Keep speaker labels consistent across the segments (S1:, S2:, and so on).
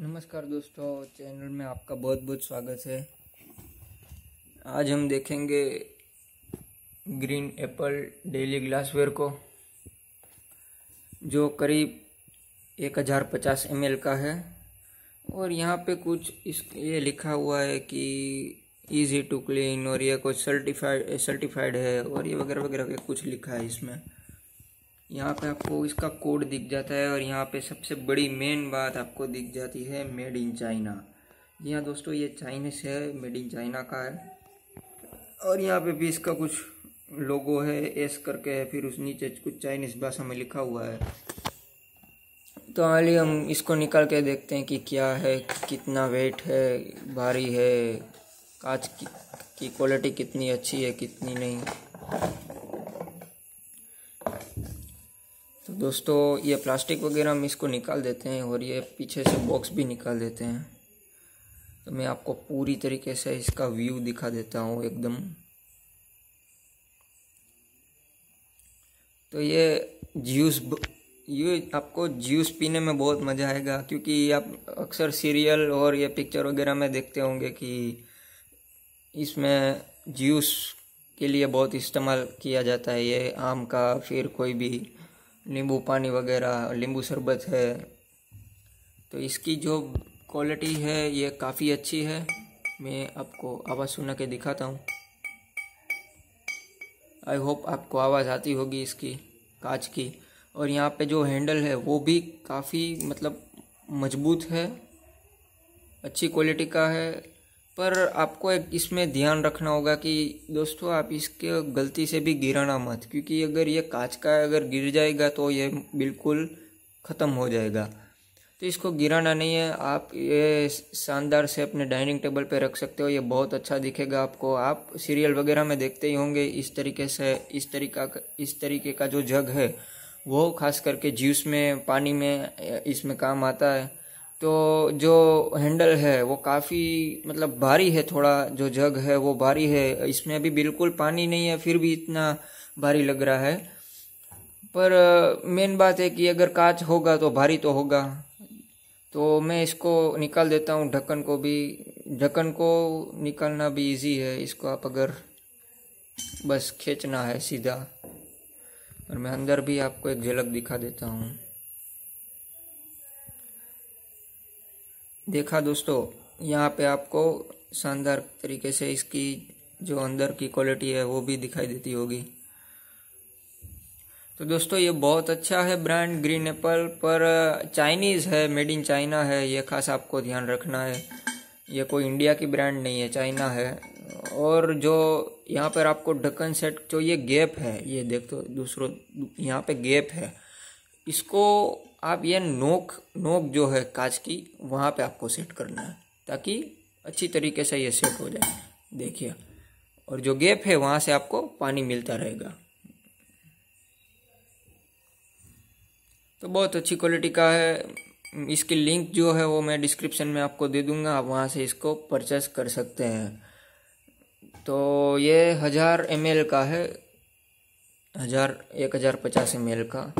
S1: नमस्कार दोस्तों चैनल में आपका बहुत बहुत स्वागत है आज हम देखेंगे ग्रीन एप्पल डेली ग्लासवेयर को जो करीब एक हजार पचास एम का है और यहाँ पे कुछ इस ये लिखा हुआ है कि इजी टू क्लीन और ये कुछ सर्टिफाइड सर्टिफाइड है और ये वगैरह वगैरह कुछ लिखा है इसमें यहाँ पे आपको इसका कोड दिख जाता है और यहाँ पे सबसे बड़ी मेन बात आपको दिख जाती है मेड इन चाइना जी हाँ दोस्तों ये चाइनीस है मेड इन चाइना का है और यहाँ पे भी इसका कुछ लोगो है एस करके है फिर उस नीचे कुछ चाइनीस भाषा में लिखा हुआ है तो हाँ, आलिए हम इसको निकाल के देखते हैं कि क्या है कितना वेट है भारी है कांच की क्वालिटी कितनी अच्छी है कितनी नहीं तो दोस्तों ये प्लास्टिक वगैरह हम इसको निकाल देते हैं और ये पीछे से बॉक्स भी निकाल देते हैं तो मैं आपको पूरी तरीके से इसका व्यू दिखा देता हूँ एकदम तो ये जूस ये आपको ज्यूस पीने में बहुत मज़ा आएगा क्योंकि आप अक्सर सीरियल और ये पिक्चर वगैरह में देखते होंगे कि इसमें जूस के लिए बहुत इस्तेमाल किया जाता है ये आम का फिर कोई भी नींबू पानी वगैरह नींबू शरबत है तो इसकी जो क्वालिटी है ये काफ़ी अच्छी है मैं आपको आवाज़ सुना के दिखाता हूँ आई होप आपको आवाज़ आती होगी इसकी कांच की और यहाँ पे जो हैंडल है वो भी काफ़ी मतलब मजबूत है अच्छी क्वालिटी का है पर आपको एक इसमें ध्यान रखना होगा कि दोस्तों आप इसके गलती से भी गिराना मत क्योंकि अगर ये कांच का अगर गिर जाएगा तो ये बिल्कुल ख़त्म हो जाएगा तो इसको गिराना नहीं है आप ये शानदार से अपने डाइनिंग टेबल पे रख सकते हो ये बहुत अच्छा दिखेगा आपको आप सीरियल वगैरह में देखते ही होंगे इस तरीके से इस तरीका इस तरीके का जो जग है वो खास करके जूस में पानी में इसमें काम आता है तो जो हैंडल है वो काफ़ी मतलब भारी है थोड़ा जो जग है वो भारी है इसमें अभी बिल्कुल पानी नहीं है फिर भी इतना भारी लग रहा है पर मेन बात है कि अगर कांच होगा तो भारी तो होगा तो मैं इसको निकाल देता हूँ ढक्कन को भी ढक्कन को निकालना भी इजी है इसको आप अगर बस खींचना है सीधा और मैं अंदर भी आपको एक झलक दिखा देता हूँ देखा दोस्तों यहाँ पे आपको शानदार तरीके से इसकी जो अंदर की क्वालिटी है वो भी दिखाई देती होगी तो दोस्तों ये बहुत अच्छा है ब्रांड ग्रीन एप्पल पर चाइनीज़ है मेड इन चाइना है ये खास आपको ध्यान रखना है ये कोई इंडिया की ब्रांड नहीं है चाइना है और जो यहाँ पर आपको ढक्कन सेट जो ये गैप है ये देख दो दूसरों यहाँ पे गैप है इसको आप यह नोक नोक जो है कांच की वहाँ पे आपको सेट करना है ताकि अच्छी तरीके से ये सेट हो जाए देखिए और जो गैप है वहाँ से आपको पानी मिलता रहेगा तो बहुत अच्छी क्वालिटी का है इसकी लिंक जो है वो मैं डिस्क्रिप्शन में आपको दे दूंगा आप वहाँ से इसको परचेस कर सकते हैं तो ये हज़ार एम का है हज़ार एक हज़ार पचास एम का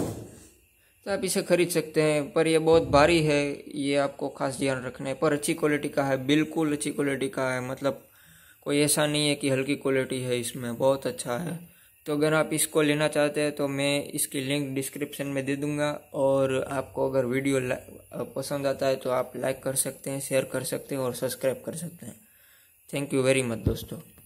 S1: तो आप इसे खरीद सकते हैं पर यह बहुत भारी है ये आपको खास ध्यान रखना है पर अच्छी क्वालिटी का है बिल्कुल अच्छी क्वालिटी का है मतलब कोई ऐसा नहीं है कि हल्की क्वालिटी है इसमें बहुत अच्छा है तो अगर आप इसको लेना चाहते हैं तो मैं इसकी लिंक डिस्क्रिप्शन में दे दूंगा और आपको अगर वीडियो पसंद आता है तो आप लाइक कर सकते हैं शेयर कर सकते हैं और सब्सक्राइब कर सकते हैं थैंक यू वेरी मच दोस्तों